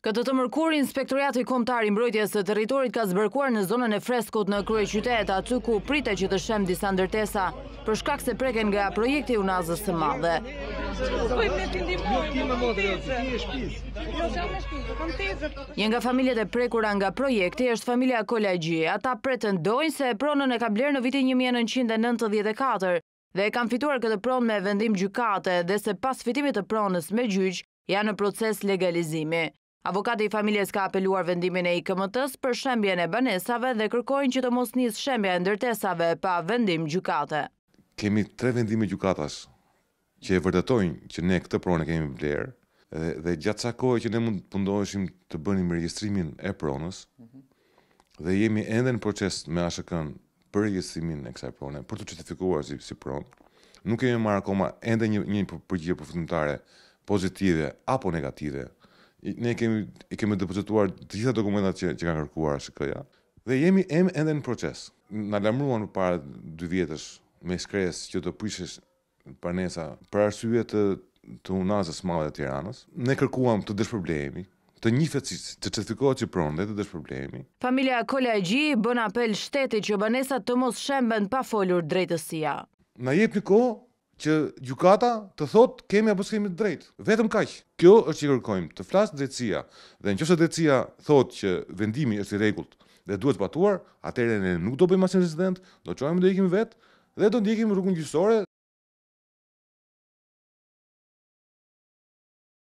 Këtë të mërkur, Inspektoriatë i Komtar i Mbrojtjes të Territorit ka zbërkuar në zonën e freskot në krye qytet, aty ku prite që të shemë disa ndërtesa, shkak se preken nga projekti unazës të madhe. Jo, Një nga familjet e prekura nga projekti është familja Kolegji. Ata pretendojnë se pronën e ka blerë në vitin 1994 dhe e kam fituar këtë pronë me vendim gjykate dhe se pas fitimit të pronës me gjyqë janë në proces legalizimi. Avokate i familjes ka apeluar vendimin e i këmëtës për shembjen e banesave dhe kërkojnë që të mos njës shembja e ndërtesave pa vendim gjukate. Kemi tre vendimi gjukatas që e vërdetojnë që ne këtë pronë kemi blerë, Dhe, dhe gjatë sa kohë që ne mund pëndoheshim të bënim registrimin e pronës mhm. dhe jemi ende në proces me ashëkën për registrimin e kësaj prone, për të qëtifikuar si, si pronë, nuk kemi marrë akoma ende një, një përgjitë përfëtëntare pozitive apo negative ne kemi i kemi depozituar të gjitha dokumentat që që kanë kërkuar SKJ-ja dhe jemi em ende në proces. Na lajmëruan para 2 vjetësh me shkres që të prishesh panesa për arsye të të unazës së madhe të Tiranës. Ne kërkuam të dish problemi, të njifet si të certifikohet që pronë dhe të dëshë problemi. Familia e Gji bën apel shtetit që banesat të mos shemben pa folur drejtësia. Na jep një kohë që gjukata të thot kemi apo s'kemi të drejtë, vetëm kaq. Kjo është që kërkojmë, të flasë drejtësia. Dhe nëse drejtësia thotë që vendimi është i rregullt dhe duhet zbatuar, atëherë ne nuk do bëjmë asnjë incident, do çojmë dhe ikim vetë dhe do ndjekim rrugën gjyqësore.